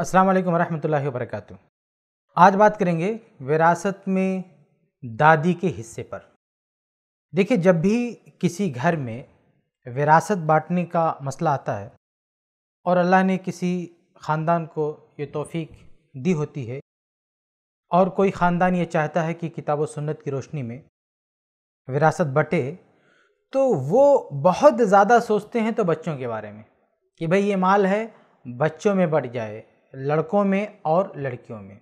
अस्सलाम वालेकुम रहमतुल्लाहि बरकातहू आज बात करेंगे विरासत में दादी के हिस्से पर देखिए जब भी किसी घर में विरासत बांटने का मसला आता है और अल्लाह ने किसी ख़ानदान को ये तौफीक दी होती है और कोई ख़ानदान ये चाहता है कि किताब सुन्नत की रोशनी में विरासत बटे तो वो बहुत ज़्यादा सोचते हैं तो बच्चों के बारे में कि भाई ये माल है बच्चों में बढ़ जाए लड़कों में और लड़कियों में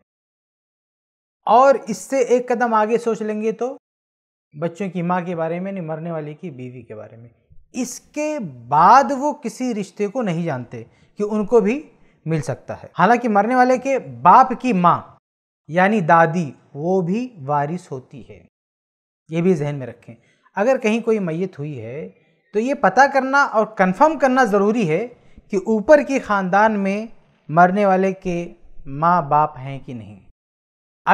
और इससे एक कदम आगे सोच लेंगे तो बच्चों की माँ के बारे में नहीं मरने वाली की बीवी के बारे में इसके बाद वो किसी रिश्ते को नहीं जानते कि उनको भी मिल सकता है हालांकि मरने वाले के बाप की माँ यानी दादी वो भी वारिस होती है ये भी जहन में रखें अगर कहीं कोई मैत हुई है तो ये पता करना और कंफर्म करना ज़रूरी है कि ऊपर के ख़ानदान में मरने वाले के माँ बाप हैं कि नहीं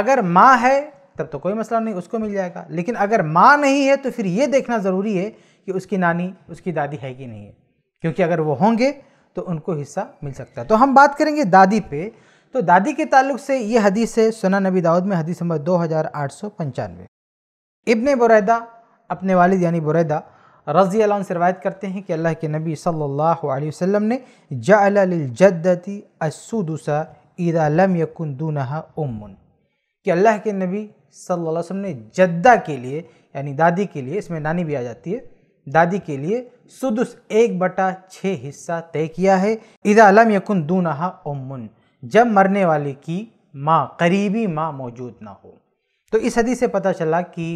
अगर माँ है तब तो कोई मसला नहीं उसको मिल जाएगा लेकिन अगर माँ नहीं है तो फिर ये देखना ज़रूरी है कि उसकी नानी उसकी दादी है कि नहीं है क्योंकि अगर वो होंगे तो उनको हिस्सा मिल सकता है तो हम बात करेंगे दादी पे तो दादी के ताल्लुक से ये हदीस है सोना नबी दाऊद में हदीस नंबर दो हज़ार आठ सौ पंचानवे इबन बुरैदा अपने वालिद यानी बुरैदा रज़ी अल्लाह से रवायत करते हैं कि अल्लाह के नबी सल्लल्लाहु अलैहि वसल्लम ने जदती असुदसा इदा लम यकुन दूनहा उमन कि अल्लाह के नबी सल्लल्लाहु अलैहि वसल्लम ने जद्दा के लिए यानी दादी के लिए इसमें नानी भी आ जाती है दादी के लिए सुदस एक बटा छः हिस्सा तय किया है इदा लम यकुन दूनहा उमन जब मरने वाले की माँ करीबी माँ मौजूद ना हो तो इस हदीस से पता चला कि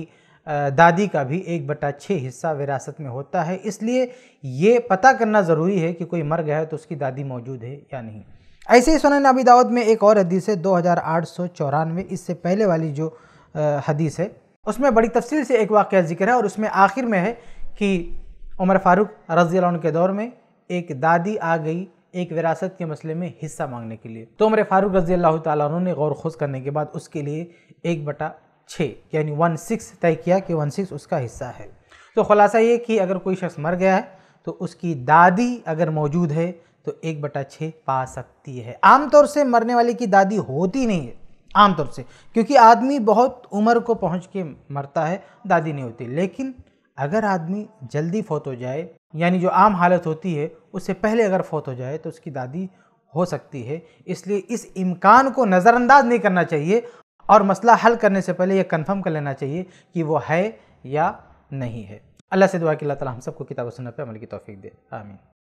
दादी का भी एक बटा छः हिस्सा विरासत में होता है इसलिए ये पता करना ज़रूरी है कि कोई मर गया है तो उसकी दादी मौजूद है या नहीं ऐसे ही सुनने अबी दाऊद में एक और हदीस है दो हज़ार आठ सौ चौरानवे इससे पहले वाली जो हदीस है उसमें बड़ी तफसील से एक वाक़ जिक्र है और उसमें आखिर में है कि उमर फारूक रजी के दौर में एक दादी आ गई एक विरासत के मसले में हिस्सा मांगने के लिए तो उमर फारूक रजी अल्लाह तु ने गौर खुश करने के बाद उसके लिए एक बटा छः यानी वन सिक्स तय किया कि वन सिक्स उसका हिस्सा है तो ख़ुलासा ये कि अगर कोई शख्स मर गया है तो उसकी दादी अगर मौजूद है तो एक बटा छः पा सकती है आमतौर से मरने वाले की दादी होती नहीं है आमतौर से क्योंकि आदमी बहुत उम्र को पहुंच के मरता है दादी नहीं होती लेकिन अगर आदमी जल्दी फौत हो जाए यानी जो आम हालत होती है उससे पहले अगर फौत हो जाए तो उसकी दादी हो सकती है इसलिए इस इम्कान को नज़रअंदाज नहीं करना चाहिए और मसला हल करने से पहले यह कन्फर्म कर लेना चाहिए कि वो है या नहीं है अल्लाह से दुआ कि अल्लाह ताला हम सबको किताब सुनने पर अमल की तौफीक दे आमीन